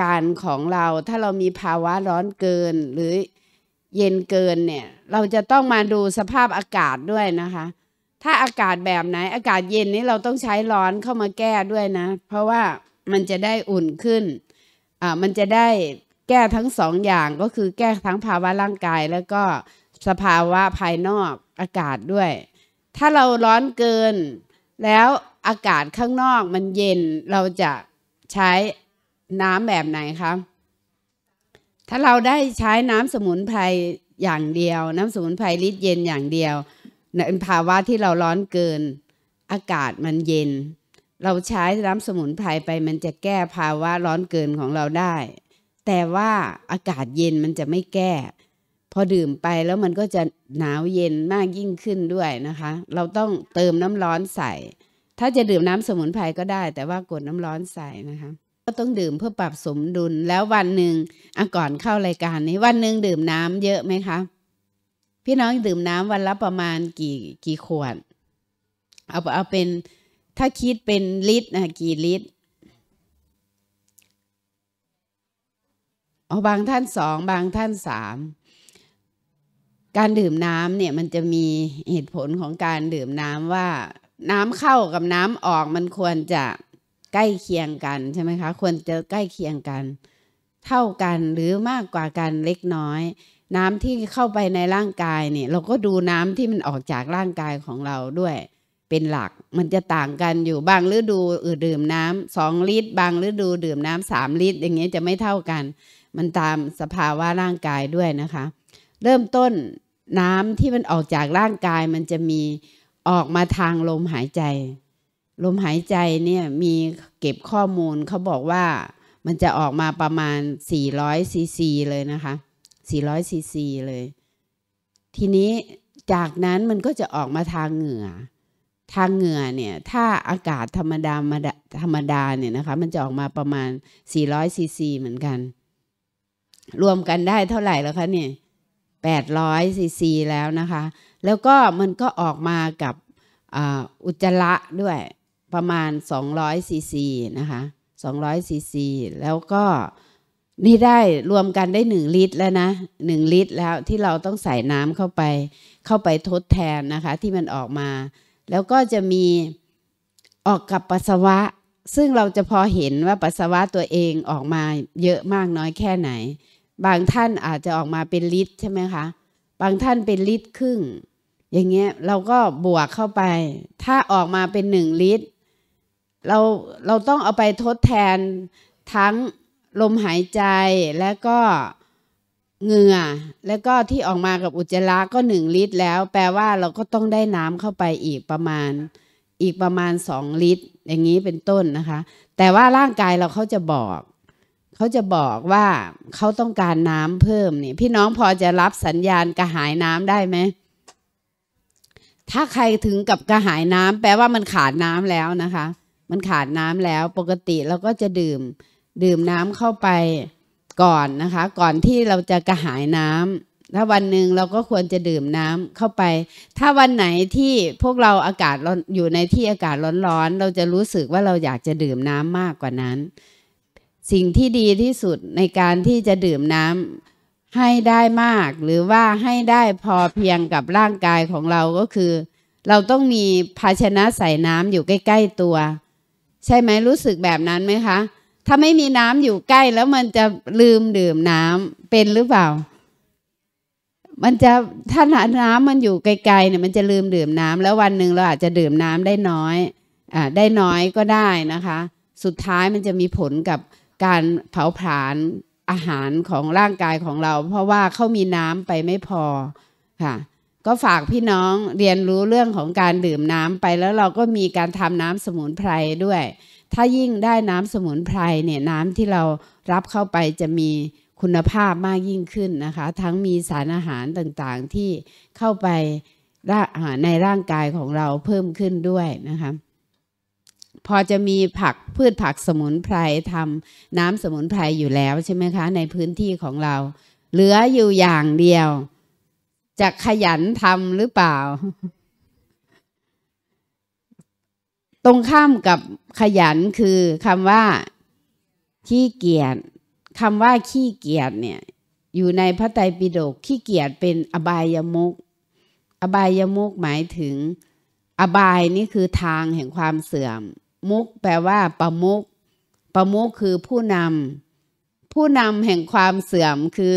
การของเราถ้าเรามีภาวะร้อนเกินหรือเย็นเกินเนี่ยเราจะต้องมาดูสภาพอากาศด้วยนะคะ ถ้าอากาศแบบไหนอากาศเย็นนี่เราต้องใช้ร้อนเข้ามาแก้ด้วยนะ เพราะว่ามันจะได้อุ่นขึ้นอ่ามันจะได้แก้ทั้งสองอย่างก็คือแก้ทั้งภาวะร่างกายแล้วก็สภาวะภายนอกอากาศด้วย ถ้าเราร้อนเกินแล้วอากาศข้างนอกมันเย็นเราจะใช้น้ำแบบไหนคะถ้าเราได้ใช้น้ำสมุนไพรอย่างเดียว น้ำสมุนไพรลิตรเย็นอย่างเดียวในภาวะที่เราร้อนเกิน อากาศมันเย็น เราใช้น้ำสมุนไพรไปมันจะแก้ภาวะร้อนเกินของเราได้ แต่ว่าอากาศเย็นมันจะไม่แก้ พอดื่มไปแล้วมันก็จะหนาวเย็นมากยิ่งขึ้นด้วยนะคะเราต้องเติมน้ำร้อนใส่ ถ้าจะดื่มน้ำสมุนไพรก็ได้ แต่ว่ากดน้ำร้อนใส่นะคะก็ต้องดื่มเพื่อปรับสมดุลแล้ววันหนึ่งอก่อน เข้ารายการนี้วันหนึ่งดื่มน้ำเยอะไหมคะพี่น้องดื่มน้ำวันละประมาณกี่กี่ขวดเอาเอาเป็นถ้าคิดเป็นลิตรนะกี่ลิตรเอาบางท่านสองบางท่านสามการดื่มน้ำเนี่ยมันจะมีเหตุผลของการดื่มน้ำว่าน้ำเข้ากับน้ำออกมันควรจะใกล้เคียงกัน ใช่ไหมคะ ควรจะใกล้เคียงกัน เท่ากันหรือมากกว่ากัน เล็กน้อย น้ำที่เข้าไปในร่างกายเนี่ยเราก็ดูน้ำที่มันออกจากร่างกายของเราด้วย เป็นหลักมันจะต่างกันอยู่บางฤดูอดื่มน้ำสองลิตร บางฤดูดื่มน้ำสามลิตร อย่างเงี้ยจะไม่เท่ากัน มันตามสภาวะร่างกายด้วยนะคะ เริ่มต้นน้ำที่มันออกจากร่างกายมันจะมีออกมาทางลมหายใจลมหายใจเนี่ยมีเก็บข้อมูลเขาบอกว่ามันจะออกมาประมาณ 400ซีซีเลยนะคะ400ซีซีเลย ทีนี้จากนั้นมันก็จะออกมาทางเหงื่อทางเหงื่อเนี่ยถ้าอากาศธรรมดาธรรมดาเนี่ยนะคะมันจะออกมาประมาณ 400ซีซีเหมือนกัน รวมกันได้เท่าไหร่แล้วคะเนี่ย800ซีซีแล้วนะคะ แล้วก็มันก็ออกมากับอุจจาระด้วยประมาณ200ซีซีนะคะ200ซีซีแล้วก็นี่ได้รวมกันได้ 1 ลิตรแล้วนะ1ลิตรแล้วที่เราต้องใส่น้ำเข้าไป เข้าไปทดแทนนะคะที่มันออกมา แล้วก็จะมีออกกับปัสสาวะ ซึ่งเราจะพอเห็นว่าปัสสาวะตัวเองออกมาเยอะมากน้อยแค่ไหน บางท่านอาจจะออกมาเป็นลิตรใช่ไหมคะบางท่านเป็นลิตรครึ่งอย่างเงี้ยเราก็บวกเข้าไป ถ้าออกมาเป็น 1 ลิตรเรา เราต้องเอาไป ทดแทน ทั้งลมหายใจและก็เหงื่อและก็ที่ออกมากับอุจจาระก็หนึ่งลิตรแล้ว แปลว่าเราก็ต้องได้น้ำเข้าไปอีกประมาณ อีกประมาณสองลิตร อย่างนี้เป็นต้นนะคะ แต่ว่าร่างกายเราเขาจะบอก เขาจะบอกว่าเขาต้องการน้ำเพิ่มนี่ พี่น้องพอจะรับสัญญาณกระหายน้ำได้ไหมถ้าใครถึงกับกระหายน้ำแปลว่ามันขาดน้ำแล้วนะคะมันขาดน้ำแล้วปกติเราก็จะดื่ม ดื่มน้ำเข้าไปก่อนนะคะ ก่อนที่เราจะกระหายน้ำถ้าวันหนึ่งเราก็ควรจะดื่มน้ำเข้าไป ถ้าวันไหนที่พวกเราอากาศร้อนอยู่ในที่อากาศร้อนๆ เราจะรู้สึกว่าเราอยากจะดื่มน้ำมากกว่านั้น สิ่งที่ดีที่สุดในการที่จะดื่มน้ำให้ได้มากหรือว่าให้ได้พอเพียงกับร่างกายของเราก็คือ เราต้องมีภาชนะใส่น้ำอยู่ใกล้ๆตัวใช่ไหมรู้สึกแบบนั้นไหมคะ ถ้าไม่มีน้ำอยู่ใกล้แล้วมันจะลืมดื่มน้ำเป็นหรือเปล่า มันจะถ้าน้ำมันอยู่ไกลๆเนี่ยมันจะลืมดื่มน้ำ แล้ววันหนึ่งเรา อาจจะดื่มน้ำได้น้อยอ่าได้น้อยก็ได้นะคะ สุดท้ายมันจะมีผลกับการเผาผลาญอาหารของร่างกายของเรา เพราะว่าเขามีน้ำไปไม่พอค่ะก็ฝากพี่น้องเรียนรู้เรื่องของการดื่มน้ำไปแล้วเราก็มีการทำน้ำสมุนไพรด้วย ถ้ายิ่งได้น้ำสมุนไพรเนี่ยน้ำที่เรารับเข้าไปจะมีคุณภาพมากยิ่งขึ้นนะคะ ทั้งมีสารอาหารต่างๆ ที่เข้าไปในร่างกายของเราเพิ่มขึ้นด้วยนะคะพอจะมีผักพืชผักสมุนไพรทำน้ำสมุนไพรอยู่แล้วใช่ไหมคะ ในพื้นที่ของเราเหลืออยู่อย่างเดียวจะขยันทำหรือเปล่า ตรงข้ามกับขยันคือคำว่า ขี้เกียจคำว่าขี้เกียจเนี่ย อยู่ในพระไตรปิฎกขี้เกียจเป็นอบายามุก อบายามุกหมายถึง อบายนี่คือทางแห่งความเสื่อม มุกแปลว่า ประมุกประมุกคือผู้นำผู้นำแห่งความเสื่อมคือ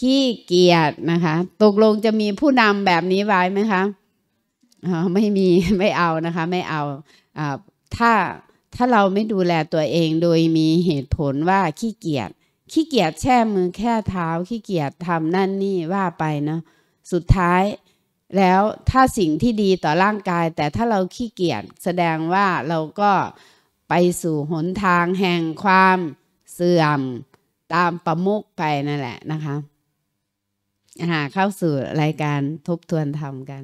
ขี้เกียจนะคะ ตกลงจะมีผู้นำแบบนี้ไว้ไหมคะไม่มี ไม่เอานะคะ ไม่เอา ถ้า ถ้าเราไม่ดูแลตัวเองโดยมีเหตุผลว่าขี้เกียจ ขี้เกียจแช่มือแค่เท้า ขี้เกียจทำนั่นนี่ว่าไปนะ สุดท้าย แล้วถ้าสิ่งที่ดีต่อร่างกาย แต่ถ้าเราขี้เกียจ แสดงว่าเราก็ไปสู่หนทางแห่งความเสื่อมตามประมุกไปนั่นแหละนะคะเข้าสู่รายการทบทวนธรรมกัน